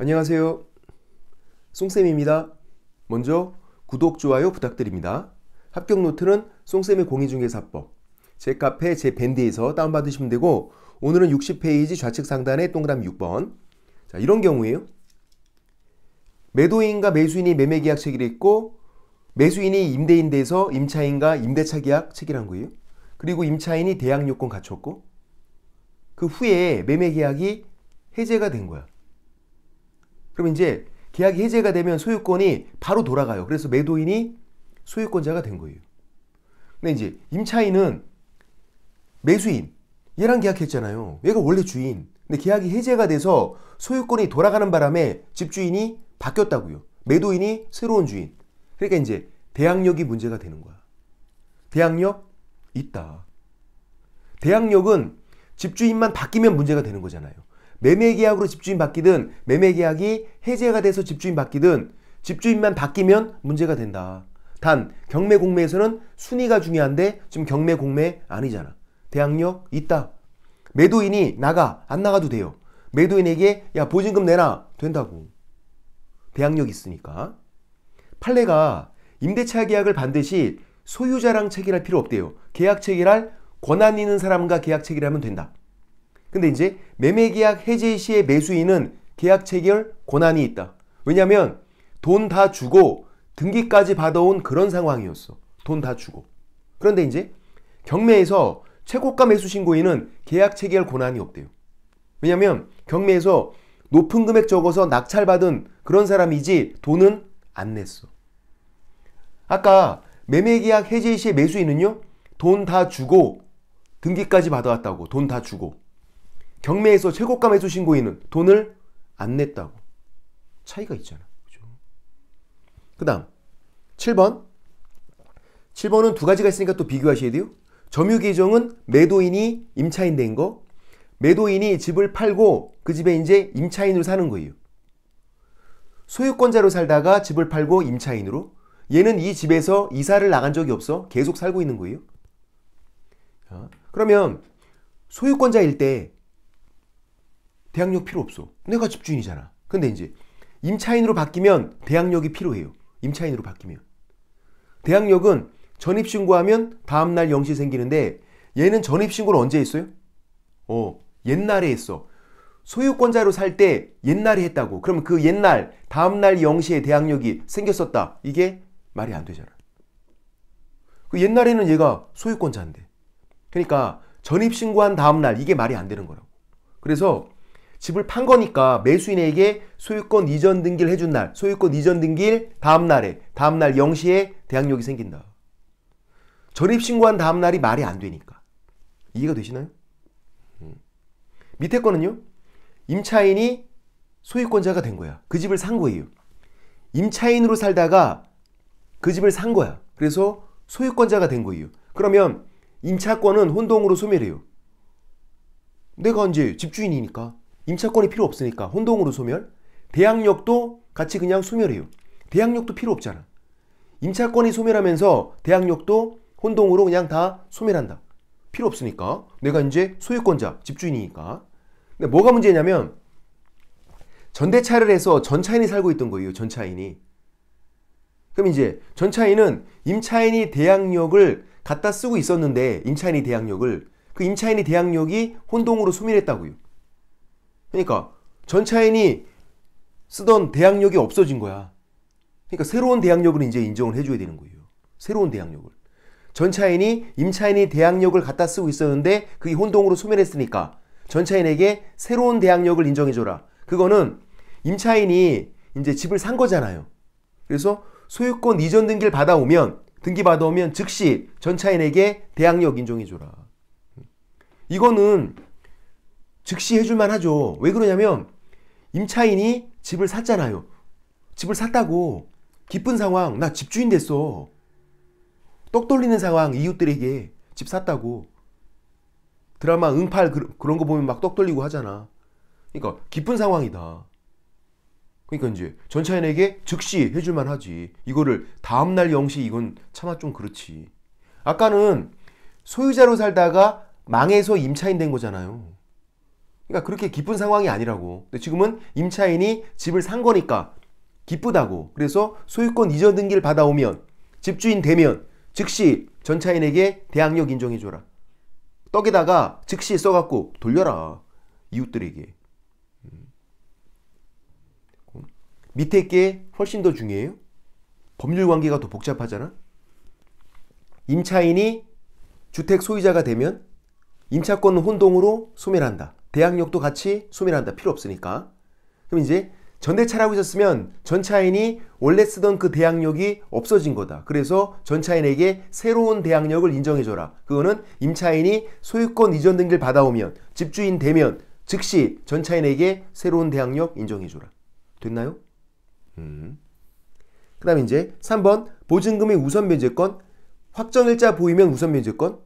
안녕하세요. 송쌤입니다. 먼저 구독, 좋아요 부탁드립니다. 합격 노트는 송쌤의 공인중개사법, 제 카페, 제 밴드에서 다운받으시면 되고 오늘은 60페이지 좌측 상단에 동그라미 6번 자 이런 경우에요. 매도인과 매수인이 매매계약 체결했고 매수인이 임대인 돼서 임차인과 임대차 계약 체결한 거예요. 그리고 임차인이 대항 요건 갖췄고 그 후에 매매계약이 해제가 된 거야. 그럼 이제 계약이 해제가 되면 소유권이 바로 돌아가요. 그래서 매도인이 소유권자가 된 거예요. 근데 이제 임차인은 매수인 얘랑 계약했잖아요. 얘가 원래 주인. 근데 계약이 해제가 돼서 소유권이 돌아가는 바람에 집주인이 바뀌었다고요. 매도인이 새로운 주인. 그러니까 이제 대항력이 문제가 되는 거야. 대항력 있다. 대항력은 집주인만 바뀌면 문제가 되는 거잖아요. 매매 계약으로 집주인 바뀌든 매매 계약이 해제가 돼서 집주인 바뀌든 집주인만 바뀌면 문제가 된다. 단 경매 공매에서는 순위가 중요한데 지금 경매 공매 아니잖아. 대항력 있다. 매도인이 나가 안 나가도 돼요. 매도인에게 야 보증금 내놔 된다고. 대항력 있으니까. 판례가 임대차 계약을 반드시 소유자랑 체결할 필요 없대요. 계약 체결할 권한 있는 사람과 계약 체결하면 된다. 근데 이제 매매계약 해제 시에 매수인은 계약 체결 권한이 있다. 왜냐하면 돈 다 주고 등기까지 받아온 그런 상황이었어. 돈 다 주고. 그런데 이제 경매에서 최고가 매수 신고인은 계약 체결 권한이 없대요. 왜냐하면 경매에서 높은 금액 적어서 낙찰받은 그런 사람이지 돈은 안 냈어. 아까 매매계약 해제 시에 매수인은요. 돈 다 주고 등기까지 받아왔다고 돈 다 주고 경매에서 최고가 매수 신고인은 돈을 안 냈다고. 차이가 있잖아. 그죠? 그 다음, 7번. 7번은 두 가지가 있으니까 또 비교하셔야 돼요. 점유계정은 매도인이 임차인 된 거, 매도인이 집을 팔고 그 집에 이제 임차인으로 사는 거예요. 소유권자로 살다가 집을 팔고 임차인으로 얘는 이 집에서 이사를 나간 적이 없어 계속 살고 있는 거예요. 그러면 소유권자일 때 대항력 필요 없어. 내가 집주인이잖아. 근데 이제 임차인으로 바뀌면 대항력이 필요해요. 임차인으로 바뀌면. 대항력은 전입신고하면 다음날 0시 생기는데 얘는 전입신고를 언제 했어요? 어, 옛날에 했어. 소유권자로 살 때 옛날에 했다고. 그러면그 옛날, 다음날 0시에 대항력이 생겼었다. 이게 말이 안 되잖아. 그 옛날에는 얘가 소유권자인데. 그러니까 전입신고한 다음날 이게 말이 안 되는 거라고. 그래서 집을 판 거니까 매수인에게 소유권 이전 등기를 해준 날, 소유권 이전 등기일 다음 날에, 다음 날 0시에 대항력이 생긴다. 전입신고한 다음 날이 말이 안 되니까. 이해가 되시나요? 음. 밑에 거는요. 임차인이 소유권자가 된 거야. 그 집을 산 거예요. 임차인으로 살다가 그 집을 산 거야. 그래서 소유권자가 된 거예요. 그러면 임차권은 혼동으로 소멸해요. 내가 이제 집주인이니까 임차권이 필요 없으니까 혼동으로 소멸. 대항력도 같이 그냥 소멸해요. 대항력도 필요 없잖아. 임차권이 소멸하면서 대항력도 혼동으로 그냥 다 소멸한다. 필요 없으니까. 내가 이제 소유권자, 집주인이니까. 근데 뭐가 문제냐면 전대차를 해서 전차인이 살고 있던 거예요. 전차인이. 그럼 이제 전차인은 임차인이 대항력을 갖다 쓰고 있었는데 임차인이 대항력을 그 임차인이 대항력이 혼동으로 소멸했다고요. 그러니까 전차인이 쓰던 대항력이 없어진 거야. 그러니까 새로운 대항력을 이제 인정을 해줘야 되는 거예요. 새로운 대항력을. 전차인이 임차인이 대항력을 갖다 쓰고 있었는데 그게 혼동으로 소멸했으니까 전차인에게 새로운 대항력을 인정해줘라. 그거는 임차인이 이제 집을 산 거잖아요. 그래서 소유권 이전 등기를 받아오면 등기 받아오면 즉시 전차인에게 대항력 인정해줘라. 이거는 즉시 해줄만 하죠. 왜 그러냐면 임차인이 집을 샀잖아요. 집을 샀다고 기쁜 상황, 나 집주인 됐어. 떡 돌리는 상황, 이웃들에게 집 샀다고. 드라마 응팔 그, 런거 보면 막 떡 돌리고 하잖아. 그러니까 기쁜 상황이다. 그러니까 이제 전차인에게 즉시 해줄만 하지. 이거를 다음날 영시 이건 차마 좀 그렇지. 아까는 소유자로 살다가 망해서 임차인 된 거잖아요. 그러니까 그렇게 기쁜 상황이 아니라고. 근데 지금은 임차인이 집을 산 거니까 기쁘다고. 그래서 소유권 이전 등기를 받아오면 집주인 되면 즉시 전차인에게 대항력 인정해줘라. 떡에다가 즉시 써갖고 돌려라. 이웃들에게. 음. 밑에 게 훨씬 더 중요해요. 법률 관계가 더 복잡하잖아. 임차인이 주택 소유자가 되면 임차권 혼동으로 소멸한다. 대항력도 같이 소멸 한다. 필요 없으니까. 그럼 이제 전대차라고 있었으면 전차인이 원래 쓰던 그 대항력이 없어진 거다. 그래서 전차인에게 새로운 대항력을 인정해줘라. 그거는 임차인이 소유권 이전 등기를 받아오면 집주인 되면 즉시 전차인에게 새로운 대항력 인정해줘라. 됐나요? 음. 그 다음에 이제 3번 보증금의 우선 면제권 확정일자 보이면 우선 면제권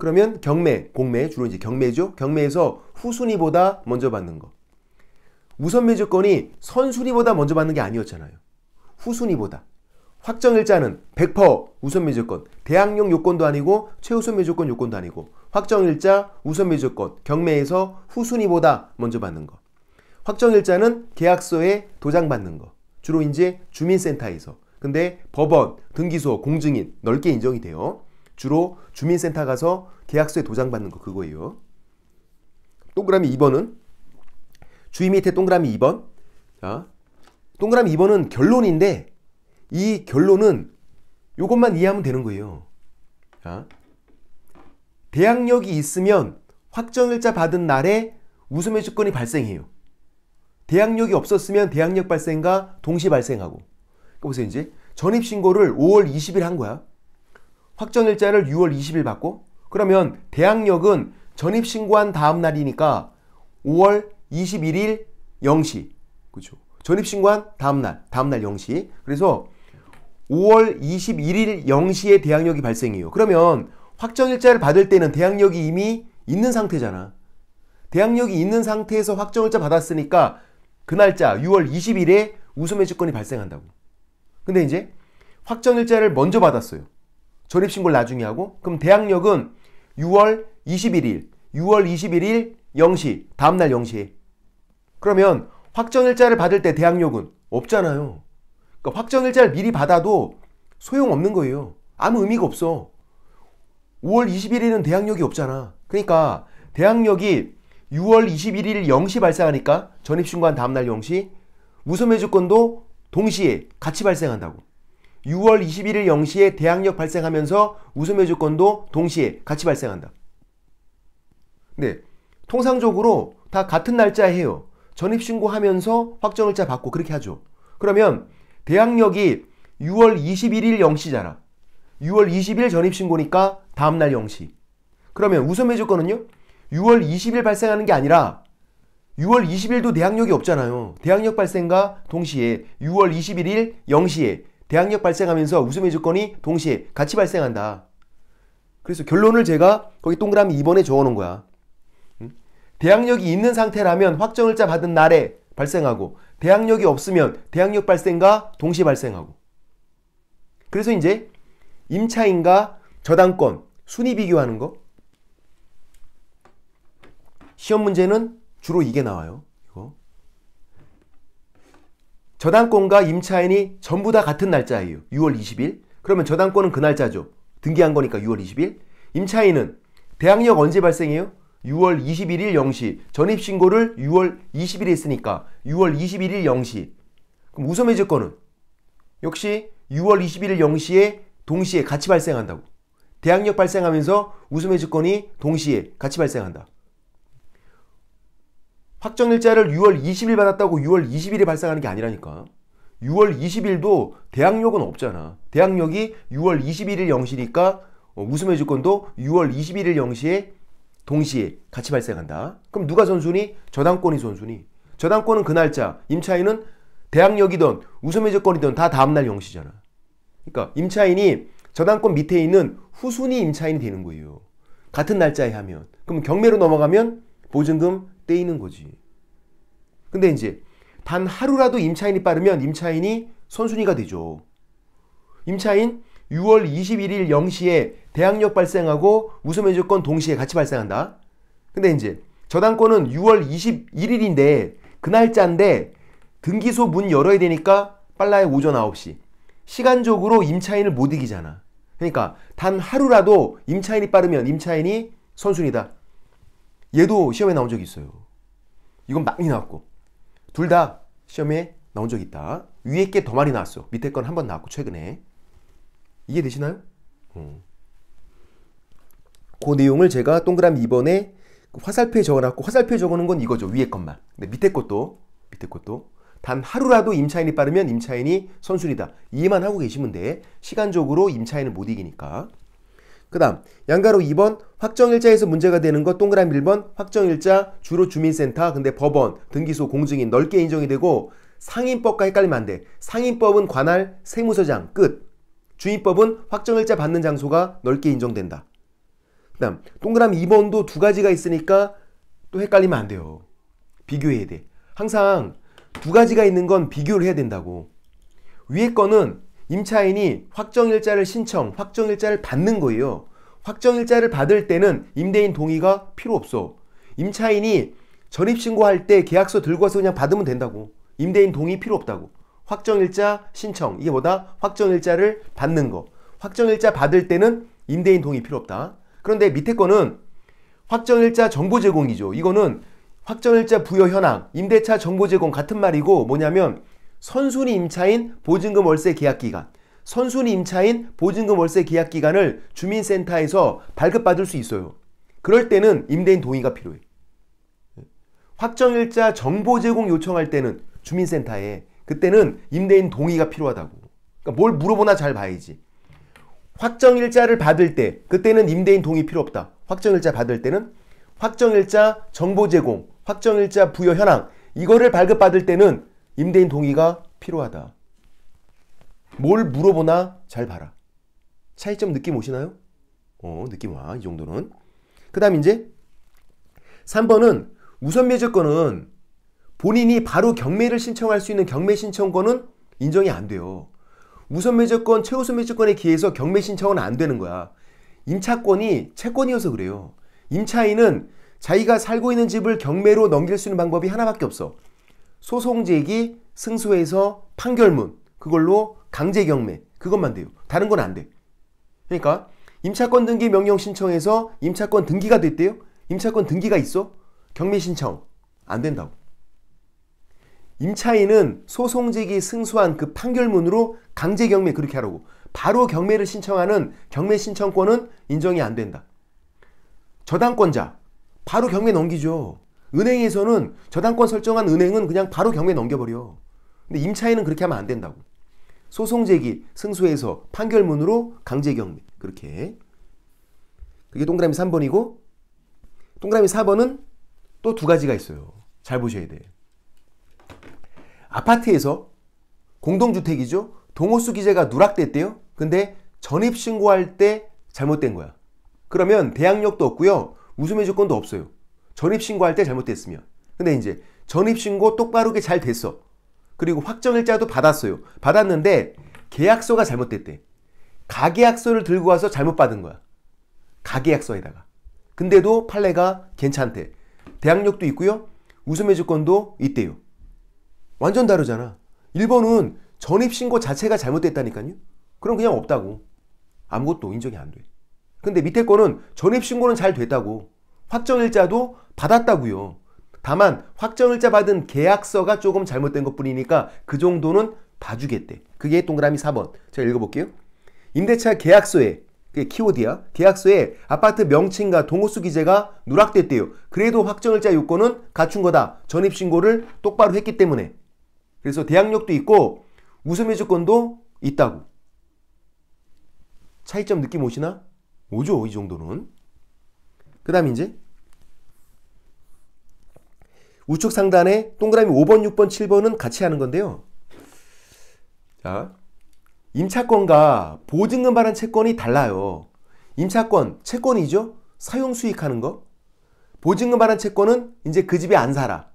그러면 경매, 공매 주로 이제 경매죠. 경매에서 후순위보다 먼저 받는 거. 우선 매주권이 선순위보다 먼저 받는 게 아니었잖아요. 후순위보다. 확정일자는 100% 우선 매주권 대항용 요건도 아니고 최우선 매주권 요건도 아니고 확정일자, 우선 매주권 경매에서 후순위보다 먼저 받는 거. 확정일자는 계약서에 도장 받는 거. 주로 이제 주민센터에서. 근데 법원, 등기소, 공증인 넓게 인정이 돼요. 주로 주민센터 가서 계약서에 도장 받는 거 그거예요. 동그라미 2번은 주의 밑에 동그라미 2번. 자, 동그라미 2번은 결론인데 이 결론은 요것만 이해하면 되는 거예요. 자, 대항력이 있으면 확정일자 받은 날에 우소매 주권이 발생해요. 대항력이 없었으면 대항력 발생과 동시 발생하고. 그러니까 보세요 이제 전입신고를 5월 20일 한 거야. 확정 일자를 6월 20일 받고 그러면 대항력은 전입 신고한 다음 날이니까 5월 21일 0시. 그죠? 전입 신고한 다음 날, 다음 날 0시. 그래서 5월 21일 0시에 대항력이 발생해요. 그러면 확정 일자를 받을 때는 대항력이 이미 있는 상태잖아. 대항력이 있는 상태에서 확정 일자 받았으니까 그 날짜 6월 20일에 우수 매직권이 발생한다고. 근데 이제 확정 일자를 먼저 받았어요. 전입신고를 나중에 하고 그럼 대항력은 6월 21일 6월 21일 0시 다음날 0시에 그러면 확정일자를 받을 때 대항력은 없잖아요 그러니까 확정일자를 미리 받아도 소용없는 거예요 아무 의미가 없어 5월 21일은 대항력이 없잖아 그러니까 대항력이 6월 21일 0시 발생하니까 전입신고한 다음날 0시 무소매주권도 동시에 같이 발생한다고 6월 21일 0시에 대항력 발생하면서 우소매 조건도 동시에 같이 발생한다. 네. 통상적으로 다 같은 날짜에 해요. 전입신고하면서 확정일자 받고 그렇게 하죠. 그러면 대항력이 6월 21일 0시잖아. 6월 20일 전입신고니까 다음날 0시. 그러면 우선매 조건은요? 6월 20일 발생하는 게 아니라 6월 20일도 대항력이 없잖아요. 대항력 발생과 동시에 6월 21일 0시에 대항력 발생하면서 웃음의 조건이 동시에 같이 발생한다. 그래서 결론을 제가 거기 동그라미 2번에 적어놓은 거야. 대항력이 있는 상태라면 확정일자 받은 날에 발생하고 대항력이 없으면 대항력 발생과 동시에 발생하고 그래서 이제 임차인과 저당권 순위 비교하는 거 시험 문제는 주로 이게 나와요. 저당권과 임차인이 전부 다 같은 날짜예요. 6월 20일. 그러면 저당권은 그 날짜죠. 등기한 거니까 6월 20일. 임차인은 대항력 언제 발생해요? 6월 21일 0시. 전입신고를 6월 20일에 했으니까 6월 21일 0시. 그럼 우소매제권은 역시 6월 21일 0시에 동시에 같이 발생한다고. 대항력 발생하면서 우소매주권이 동시에 같이 발생한다. 확정 일자를 6월 20일 받았다고 6월 20일에 발생하는 게 아니라니까. 6월 20일도 대항력은 없잖아. 대항력이 6월 21일 0시니까 어, 웃음의 주권도 6월 21일 0시에 동시에 같이 발생한다. 그럼 누가 선순위? 저당권이 선순위. 저당권은 그 날짜, 임차인은 대항력이든 웃음의주권이든다 다음날 0시잖아. 그러니까 임차인이 저당권 밑에 있는 후순위 임차인이 되는 거예요. 같은 날짜에 하면. 그럼 경매로 넘어가면 보증금 떼이는 거지. 근데 이제 단 하루라도 임차인이 빠르면 임차인이 선순위가 되죠. 임차인 6월 21일 0시에 대항력 발생하고 우수면조건 동시에 같이 발생한다. 근데 이제 저당권은 6월 21일인데 그 날짜인데 등기소 문 열어야 되니까 빨라야 오전 9시. 시간적으로 임차인을 못 이기잖아. 그러니까 단 하루라도 임차인이 빠르면 임차인이 선순위다. 얘도 시험에 나온 적이 있어요. 이건 많이 나왔고. 둘 다 시험에 나온 적이 있다. 위에 게 더 많이 나왔어. 밑에 건 한 번 나왔고, 최근에. 이해되시나요? 음. 그 내용을 제가 동그라미 2번에 화살표에 적어놨고, 화살표에 적어놓은 건 이거죠. 위에 것만. 근데 밑에 것도, 밑에 것도. 단 하루라도 임차인이 빠르면 임차인이 선순위다. 이해만 하고 계시면 돼. 시간적으로 임차인을 못 이기니까. 그 다음 양가로 2번 확정일자에서 문제가 되는 것 동그라미 1번 확정일자 주로 주민센터 근데 법원 등기소 공증인 넓게 인정이 되고 상인법과 헷갈리면 안 돼. 상인법은 관할 세무서장 끝. 주인법은 확정일자 받는 장소가 넓게 인정된다. 그 다음 동그라미 2번도 두 가지가 있으니까 또 헷갈리면 안 돼요. 비교해야 돼. 항상 두 가지가 있는 건 비교를 해야 된다고. 위에 거는 임차인이 확정일자를 신청, 확정일자를 받는 거예요. 확정일자를 받을 때는 임대인 동의가 필요 없어. 임차인이 전입신고할 때 계약서 들고 와서 그냥 받으면 된다고. 임대인 동의 필요 없다고. 확정일자 신청. 이게 뭐다? 확정일자를 받는 거. 확정일자 받을 때는 임대인 동의 필요 없다. 그런데 밑에 거는 확정일자 정보 제공이죠. 이거는 확정일자 부여 현황, 임대차 정보 제공 같은 말이고 뭐냐면 선순위 임차인 보증금 월세 계약 기간 선순위 임차인 보증금 월세 계약 기간을 주민센터에서 발급받을 수 있어요. 그럴 때는 임대인 동의가 필요해. 확정일자 정보 제공 요청할 때는 주민센터에 그때는 임대인 동의가 필요하다고. 그러니까 뭘 물어보나 잘 봐야지. 확정일자를 받을 때 그때는 임대인 동의 필요 없다. 확정일자 받을 때는 확정일자 정보 제공, 확정일자 부여 현황 이거를 발급받을 때는 임대인 동의가 필요하다. 뭘 물어보나 잘 봐라. 차이점 느낌 오시나요? 어, 느낌 와. 이 정도는. 그 다음 이제 3번은 우선 매제권은 본인이 바로 경매를 신청할 수 있는 경매 신청권은 인정이 안 돼요. 우선 매제권, 최우선 매제권에 기해서 경매 신청은 안 되는 거야. 임차권이 채권이어서 그래요. 임차인은 자기가 살고 있는 집을 경매로 넘길 수 있는 방법이 하나밖에 없어. 소송 제기 승소해서 판결문 그걸로 강제 경매 그것만 돼요. 다른 건 안 돼. 그러니까 임차권 등기 명령 신청해서 임차권 등기가 됐대요. 임차권 등기가 있어? 경매 신청 안 된다고. 임차인은 소송 제기 승소한 그 판결문으로 강제 경매 그렇게 하라고. 바로 경매를 신청하는 경매 신청권은 인정이 안 된다. 저당권자 바로 경매 넘기죠. 은행에서는 저당권 설정한 은행은 그냥 바로 경매 넘겨버려. 근데 임차인은 그렇게 하면 안 된다고. 소송 제기, 승소해서 판결문으로 강제 경매. 그렇게. 그게 동그라미 3번이고 동그라미 4번은 또 두 가지가 있어요. 잘 보셔야 돼. 아파트에서 공동주택이죠. 동호수 기재가 누락됐대요. 근데 전입 신고할 때 잘못된 거야. 그러면 대항력도 없고요. 우수매 조건도 없어요. 전입신고할 때 잘못됐으면. 근데 이제 전입신고 똑바로게 잘 됐어. 그리고 확정일자도 받았어요. 받았는데 계약서가 잘못됐대. 가계약서를 들고 와서 잘못 받은 거야. 가계약서에다가. 근데도 판례가 괜찮대. 대항력도 있고요. 우수매 주건도 있대요. 완전 다르잖아. 일본은 전입신고 자체가 잘못됐다니까요. 그럼 그냥 없다고. 아무것도 인정이 안 돼. 근데 밑에 거는 전입신고는 잘 됐다고. 확정일자도 받았다고요. 다만 확정일자 받은 계약서가 조금 잘못된 것뿐이니까 그 정도는 봐주겠대. 그게 동그라미 4번. 제가 읽어볼게요. 임대차 계약서에 그게 키워드야. 계약서에 아파트 명칭과 동호수 기재가 누락됐대요. 그래도 확정일자 요건은 갖춘 거다. 전입신고를 똑바로 했기 때문에. 그래서 대항력도 있고 우수매 조건도 있다고. 차이점 느낌 오시나? 오죠, 이 정도는. 그 다음 이제 우측 상단에 동그라미 5번, 6번, 7번은 같이 하는 건데요. 자, 임차권과 보증금 발행 채권이 달라요. 임차권, 채권이죠? 사용 수익하는 거. 보증금 발행 채권은 이제 그 집에 안 살아.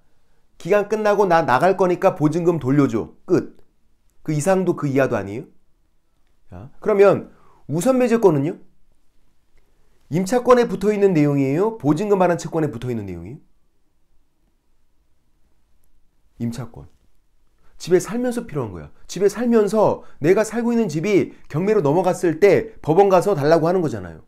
기간 끝나고 나 나갈 거니까 보증금 돌려줘. 끝. 그 이상도 그 이하도 아니에요. 자, 그러면 우선 매제권은요 임차권에 붙어 있는 내용이에요? 보증금 반환 채권에 붙어 있는 내용이에요? 임차권. 집에 살면서 필요한 거야. 집에 살면서 내가 살고 있는 집이 경매로 넘어갔을 때 법원 가서 달라고 하는 거잖아요.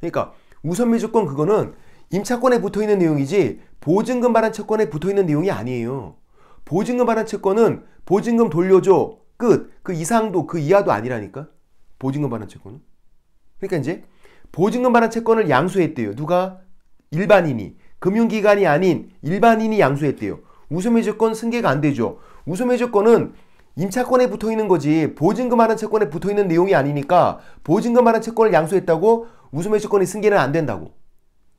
그러니까 우선매 주권 그거는 임차권에 붙어 있는 내용이지 보증금 반환 채권에 붙어 있는 내용이 아니에요. 보증금 반환 채권은 보증금 돌려줘 끝. 그 이상도 그 이하도 아니라니까. 보증금 반환 채권은. 그러니까 이제 보증금 반환 채권을 양수했대요. 누가? 일반인이. 금융기관이 아닌 일반인이 양수했대요. 우수매조권 승계가 안 되죠. 우수매조권은 임차권에 붙어 있는 거지 보증금 반환 채권에 붙어 있는 내용이 아니니까 보증금 반환 채권을 양수했다고 우수매조권이 승계는 안 된다고.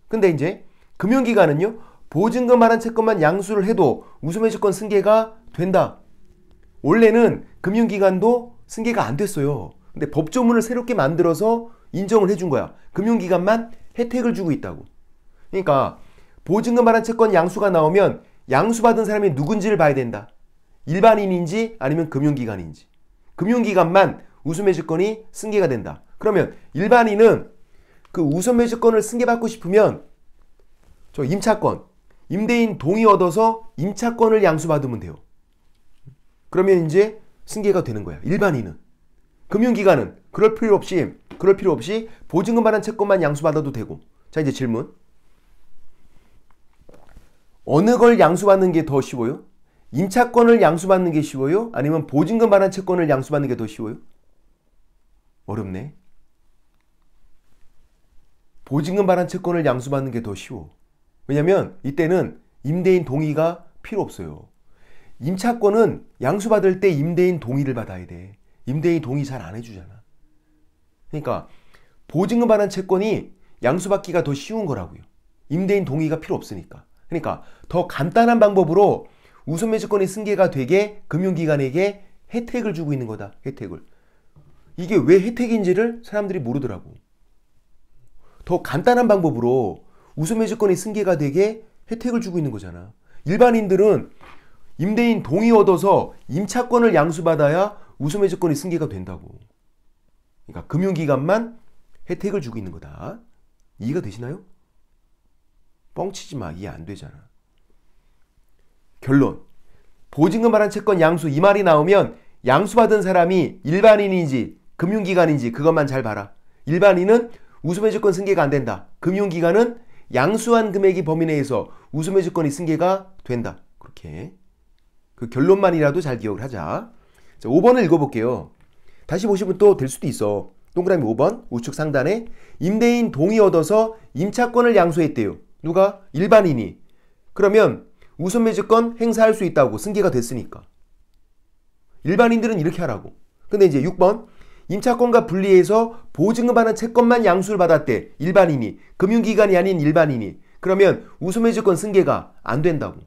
근데 이제 금융기관은요. 보증금 반환 채권만 양수를 해도 우수매조권 승계가 된다. 원래는 금융기관도 승계가 안 됐어요. 근데 법조문을 새롭게 만들어서 인정을 해준 거야. 금융기관만 혜택을 주고 있다고. 그러니까 보증금 반환 채권 양수가 나오면 양수받은 사람이 누군지를 봐야 된다. 일반인인지 아니면 금융기관인지. 금융기관만 우수 매수권이 승계가 된다. 그러면 일반인은 그우수 매수권을 승계받고 싶으면 저 임차권, 임대인 동의 얻어서 임차권을 양수받으면 돼요. 그러면 이제 승계가 되는 거야. 일반인은. 금융기관은 그럴 필요 없이 그럴 필요 없이 보증금 반환 채권만 양수받아도 되고 자 이제 질문 어느 걸 양수받는 게 더 쉬워요? 임차권을 양수받는 게 쉬워요? 아니면 보증금 반환 채권을 양수받는 게 더 쉬워요? 어렵네 보증금 반환 채권을 양수받는 게 더 쉬워 왜냐면 이때는 임대인 동의가 필요 없어요 임차권은 양수받을 때 임대인 동의를 받아야 돼 임대인 동의 잘 안 해주잖아. 그러니까 보증금 반환 채권이 양수받기가 더 쉬운 거라고요. 임대인 동의가 필요 없으니까. 그러니까 더 간단한 방법으로 우선 매수권이 승계가 되게 금융기관에게 혜택을 주고 있는 거다. 혜택을. 이게 왜 혜택인지를 사람들이 모르더라고. 더 간단한 방법으로 우선 매수권이 승계가 되게 혜택을 주고 있는 거잖아. 일반인들은 임대인 동의 얻어서 임차권을 양수받아야 웃음의 조건이 승계가 된다고. 그러니까 금융기관만 혜택을 주고 있는 거다. 이해가 되시나요? 뻥치지 마. 이해 안 되잖아. 결론. 보증금 발한 채권 양수 이 말이 나오면 양수받은 사람이 일반인인지 금융기관인지 그것만 잘 봐라. 일반인은 우수매 조건 승계가 안 된다. 금융기관은 양수한 금액이 범위 내에서 우수매 조건이 승계가 된다. 그렇게 그 결론만이라도 잘 기억을 하자. 자, 5번을 읽어볼게요. 다시 보시면 또 될 수도 있어. 동그라미 5번 우측 상단에 임대인 동의 얻어서 임차권을 양수했대요 누가? 일반인이. 그러면 우선 매수권 행사할 수 있다고 승계가 됐으니까. 일반인들은 이렇게 하라고. 근데 이제 6번 임차권과 분리해서 보증금하는 채권만 양수를 받았대. 일반인이. 금융기관이 아닌 일반인이. 그러면 우선 매수권 승계가 안 된다고.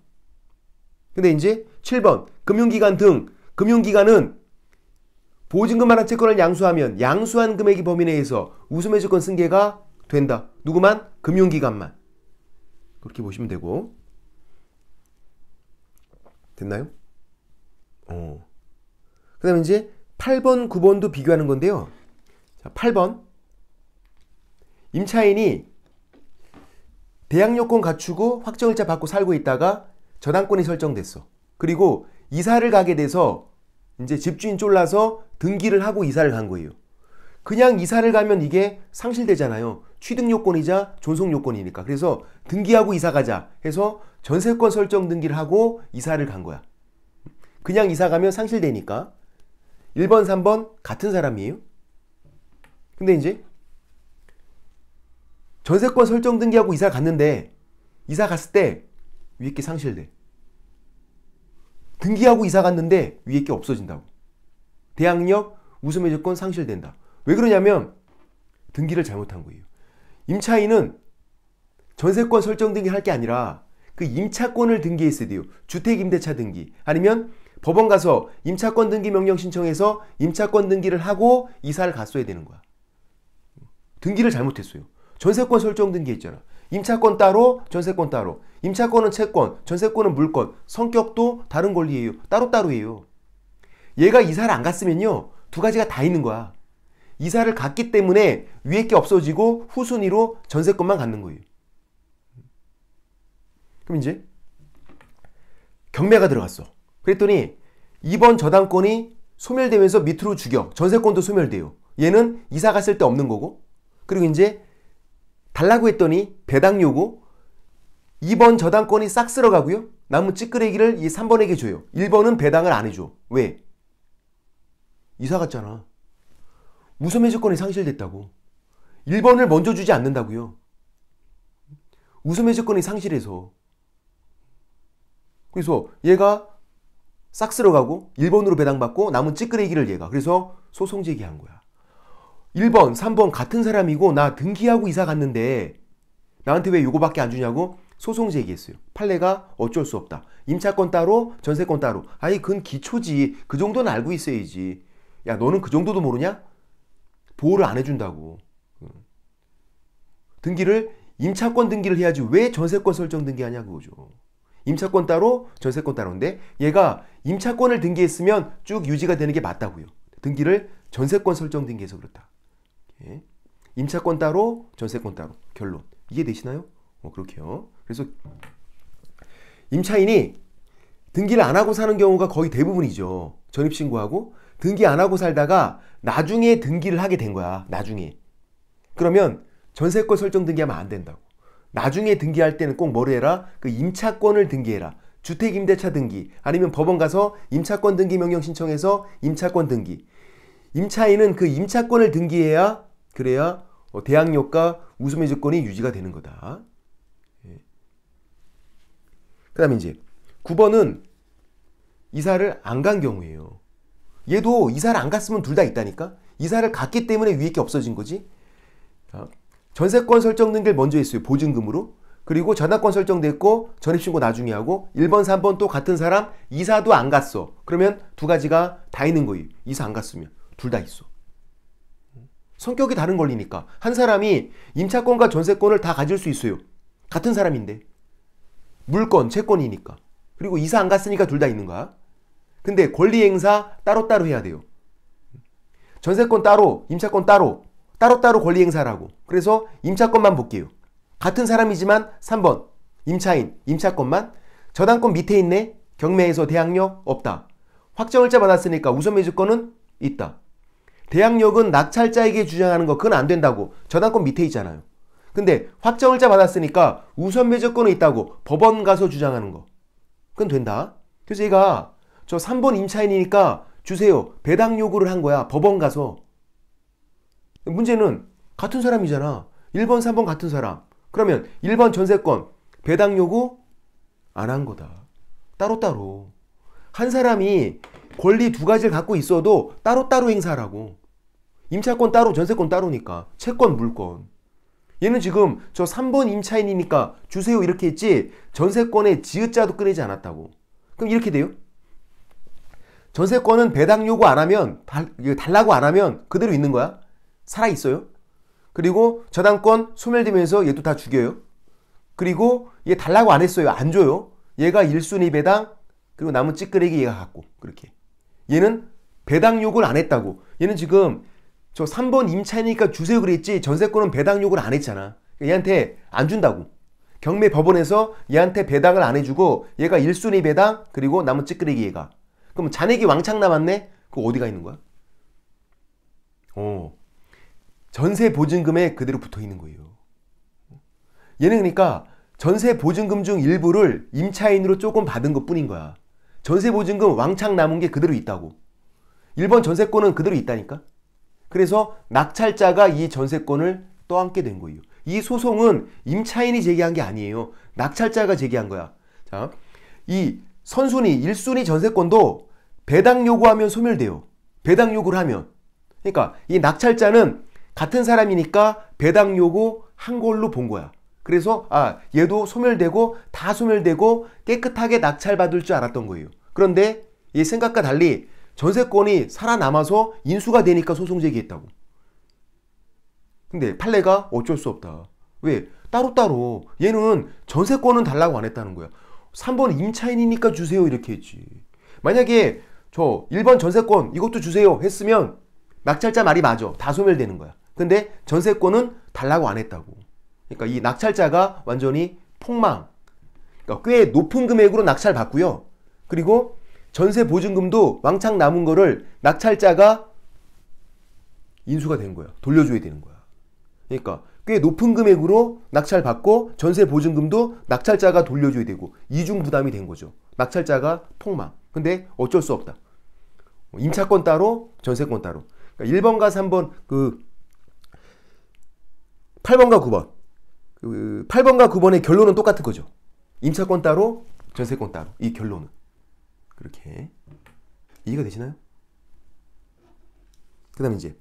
근데 이제 7번 금융기관 등 금융기관은 보증금 하나 채권을 양수하면 양수한 금액이 범위 내에서 우수매 채권 승계가 된다. 누구만? 금융기관만. 그렇게 보시면 되고. 됐나요? 어. 그 다음에 이제 8번, 9번도 비교하는 건데요. 자, 8번. 임차인이 대항요건 갖추고 확정일자 받고 살고 있다가 저당권이 설정됐어. 그리고 이사를 가게 돼서 이제 집주인 쫄라서 등기를 하고 이사를 간 거예요. 그냥 이사를 가면 이게 상실되잖아요. 취득 요건이자 존속 요건이니까. 그래서 등기하고 이사 가자 해서 전세권 설정 등기를 하고 이사를 간 거야. 그냥 이사 가면 상실되니까. 1번, 3번 같은 사람이에요. 근데 이제 전세권 설정 등기하고 이사 갔는데 이사 갔을 때 위에 게 상실돼. 등기하고 이사 갔는데 위에 게 없어진다고. 대항력 우수매 조건 상실된다. 왜 그러냐면 등기를 잘못한 거예요. 임차인은 전세권 설정 등기 할 게 아니라 그 임차권을 등기했어야 돼요. 주택임대차 등기 아니면 법원 가서 임차권 등기 명령 신청해서 임차권 등기를 하고 이사를 갔어야 되는 거야. 등기를 잘못했어요. 전세권 설정 등기했잖아. 임차권 따로, 전세권 따로. 임차권은 채권, 전세권은 물권, 성격도 다른 권리예요. 따로따로예요. 얘가 이사를 안 갔으면요. 두 가지가 다 있는 거야. 이사를 갔기 때문에 위에 게 없어지고 후순위로 전세권만 갖는 거예요. 그럼 이제 경매가 들어갔어. 그랬더니 이번 저당권이 소멸되면서 밑으로 죽여 전세권도 소멸돼요. 얘는 이사 갔을 때 없는 거고 그리고 이제 달라고 했더니 배당 요구 2번 저당권이 싹 쓸어가고요. 남은 찌끄레기를 이 3번에게 줘요. 1번은 배당을 안 해줘. 왜? 이사 갔잖아. 무소매조건이 상실됐다고. 1번을 먼저 주지 않는다고요. 우소매조건이 상실해서. 그래서 얘가 싹 쓸어가고 1번으로 배당받고 남은 찌끄레기를 얘가. 그래서 소송 제기한 거야. 1번, 3번 같은 사람이고 나 등기하고 이사 갔는데 나한테 왜 요거밖에 안 주냐고 소송 제기했어요. 판례가 어쩔 수 없다. 임차권 따로, 전세권 따로. 아니 그건 기초지. 그 정도는 알고 있어야지. 야 너는 그 정도도 모르냐? 보호를 안 해준다고. 등기를 임차권 등기를 해야지 왜 전세권 설정 등기하냐 그거죠. 임차권 따로, 전세권 따로인데 얘가 임차권을 등기했으면 쭉 유지가 되는 게 맞다고요. 등기를 전세권 설정 등기해서 그렇다. 예? 임차권 따로, 전세권 따로. 결론. 이해되시나요? 뭐 그렇게요. 그래서 임차인이 등기를 안 하고 사는 경우가 거의 대부분이죠. 전입신고하고 등기 안 하고 살다가 나중에 등기를 하게 된 거야. 나중에. 그러면 전세권 설정 등기하면 안 된다고. 나중에 등기할 때는 꼭 뭐를 해라? 그 임차권을 등기해라. 주택임대차 등기 아니면 법원 가서 임차권 등기 명령 신청해서 임차권 등기 임차인은 그 임차권을 등기해야 그래야 어, 대항력과 우수매 조건이 유지가 되는 거다. 예. 그 다음에 이제 9번은 이사를 안 간 경우예요. 얘도 이사를 안 갔으면 둘 다 있다니까? 이사를 갔기 때문에 위액이 없어진 거지? 전세권 설정된 게 먼저 했어요. 보증금으로. 그리고 전학권 설정됐고 전입신고 나중에 하고 1번, 3번 또 같은 사람 이사도 안 갔어. 그러면 두 가지가 다 있는 거예요. 이사 안 갔으면. 둘 다 있어. 성격이 다른 권리니까. 한 사람이 임차권과 전세권을 다 가질 수 있어요. 같은 사람인데. 물건, 채권이니까. 그리고 이사 안 갔으니까 둘 다 있는 거야. 근데 권리 행사 따로따로 해야 돼요. 전세권 따로, 임차권 따로, 따로따로 권리 행사라고. 그래서 임차권만 볼게요. 같은 사람이지만 3번. 임차인, 임차권만 저당권 밑에 있네. 경매에서 대항력 없다. 확정일자 받았으니까 우선 매주권은 있다. 대항력은 낙찰자에게 주장하는 거 그건 안 된다고 저당권 밑에 있잖아요. 근데 확정을자 받았으니까 우선 매조권은 있다고 법원 가서 주장하는 거 그건 된다. 그래서 얘가 저 3번 임차인이니까 주세요 배당 요구를 한 거야 법원 가서 문제는 같은 사람이잖아 1번 3번 같은 사람 그러면 1번 전세권 배당 요구 안 한 거다 따로따로 한 사람이 권리 두 가지를 갖고 있어도 따로따로 행사라고 하 임차권 따로 전세권 따로니까 채권 물권 얘는 지금 저 3번 임차인이니까 주세요 이렇게 했지 전세권에 지읒자도 끊이지 않았다고 그럼 이렇게 돼요 전세권은 배당 요구 안 하면 달, 달라고 안 하면 그대로 있는 거야 살아있어요 그리고 저당권 소멸되면서 얘도 다 죽여요 그리고 얘 달라고 안 했어요 안 줘요 얘가 1순위 배당 그리고 남은 찌끄레기 얘가 갖고 그렇게 얘는 배당 요구를 안 했다고 얘는 지금 저 3번 임차니까 이 주세요 그랬지 전세권은 배당 요구를 안 했잖아. 얘한테 안 준다고. 경매 법원에서 얘한테 배당을 안 해주고 얘가 1순위 배당 그리고 남은 찌끄레기 얘가. 그럼 잔액이 왕창 남았네? 그거 어디가 있는 거야? 어. 전세 보증금에 그대로 붙어 있는 거예요. 얘는 그러니까 전세 보증금 중 일부를 임차인으로 조금 받은 것 뿐인 거야. 전세 보증금 왕창 남은 게 그대로 있다고. 1번 전세권은 그대로 있다니까? 그래서 낙찰자가 이 전세권을 떠안게 된 거예요. 이 소송은 임차인이 제기한 게 아니에요. 낙찰자가 제기한 거야. 자, 이 선순위, 1순위 전세권도 배당 요구하면 소멸돼요. 배당 요구를 하면. 그러니까 이 낙찰자는 같은 사람이니까 배당 요구 한 걸로 본 거야. 그래서 아 얘도 소멸되고 다 소멸되고 깨끗하게 낙찰받을 줄 알았던 거예요. 그런데 이 생각과 달리 전세권이 살아남아서 인수가 되니까 소송 제기했다고. 근데 판례가 어쩔 수 없다. 왜? 따로따로 얘는 전세권은 달라고 안 했다는 거야. 3번 임차인이니까 주세요 이렇게 했지. 만약에 저 1번 전세권 이것도 주세요 했으면 낙찰자 말이 맞아. 다 소멸되는 거야. 근데 전세권은 달라고 안 했다고. 그러니까 이 낙찰자가 완전히 폭망. 그러니까 꽤 높은 금액으로 낙찰 받고요. 그리고 전세 보증금도 왕창 남은 거를 낙찰자가 인수가 된 거야. 돌려줘야 되는 거야. 그러니까 꽤 높은 금액으로 낙찰 받고 전세 보증금도 낙찰자가 돌려줘야 되고 이중 부담이 된 거죠. 낙찰자가 폭망. 근데 어쩔 수 없다. 임차권 따로, 전세권 따로. 그러니까 1번과 3번 그 8번과 9번. 그 8번과 9번의 결론은 똑같은 거죠. 임차권 따로, 전세권 따로. 이 결론은. 그렇게 이해가 되시나요? 그 다음 이제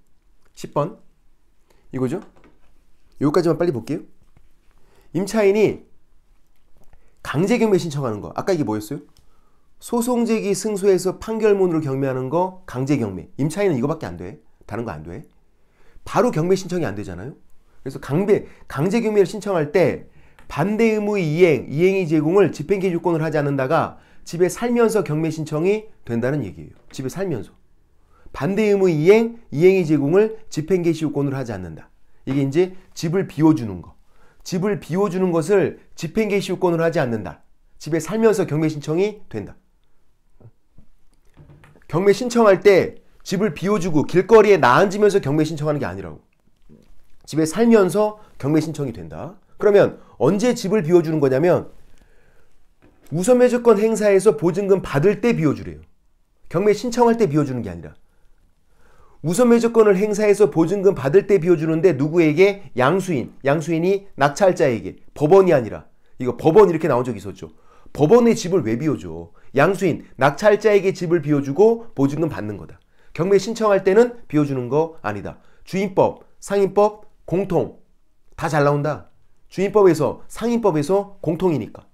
10번 이거죠? 여기까지만 빨리 볼게요 임차인이 강제경매 신청하는 거 아까 이게 뭐였어요? 소송 제기 승소해서 판결문으로 경매하는 거 강제경매 임차인은 이거밖에 안돼 다른 거 안돼 바로 경매 신청이 안 되잖아요 그래서 강배 강제경매를 신청할 때 반대 의무 이행, 이행의 제공을 집행기 조건을 하지 않는다가 집에 살면서 경매 신청이 된다는 얘기예요. 집에 살면서. 반대 의무 이행, 이행의 제공을 집행 개시 요건으로 하지 않는다. 이게 이제 집을 비워주는 거. 집을 비워주는 것을 집행 개시 요건으로 하지 않는다. 집에 살면서 경매 신청이 된다. 경매 신청할 때 집을 비워주고 길거리에 나앉으면서 경매 신청하는 게 아니라고. 집에 살면서 경매 신청이 된다. 그러면 언제 집을 비워주는 거냐면 우선매주권 행사에서 보증금 받을 때 비워주래요. 경매 신청할 때 비워주는 게 아니라. 우선매주권을 행사해서 보증금 받을 때 비워주는데 누구에게? 양수인. 양수인이 낙찰자에게. 법원이 아니라. 이거 법원 이렇게 나온 적이 있었죠. 법원의 집을 왜 비워줘? 양수인, 낙찰자에게 집을 비워주고 보증금 받는 거다. 경매 신청할 때는 비워주는 거 아니다. 주인법, 상인법, 공통. 다 잘 나온다. 주인법에서, 상인법에서 공통이니까.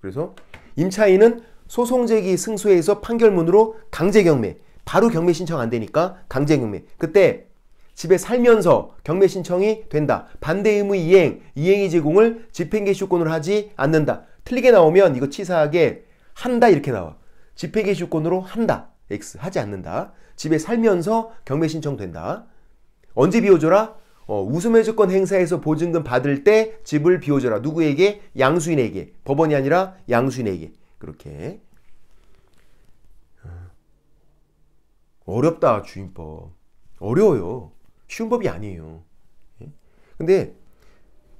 그래서 임차인은 소송 제기 승소에서 판결문으로 강제 경매 바로 경매 신청 안 되니까 강제 경매 그때 집에 살면서 경매 신청이 된다 반대 의무 이행 이행이 제공을 집행개시 권으로 하지 않는다 틀리게 나오면 이거 치사하게 한다 이렇게 나와 집행개시 권으로 한다 X 하지 않는다 집에 살면서 경매 신청 된다 언제 비워줘라 어, 웃음의주권 행사에서 보증금 받을 때 집을 비워줘라. 누구에게? 양수인에게. 법원이 아니라 양수인에게. 그렇게. 어. 어렵다, 주임법. 어려워요. 쉬운 법이 아니에요. 예? 근데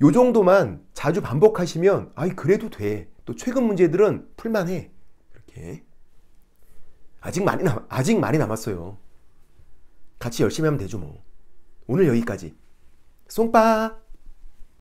요 정도만 자주 반복하시면 아이 그래도 돼. 또 최근 문제들은 풀만해. 그렇게. 아직 많이 남 아직 많이 남았어요. 같이 열심히 하면 되죠, 뭐. 오늘 여기까지. São pá,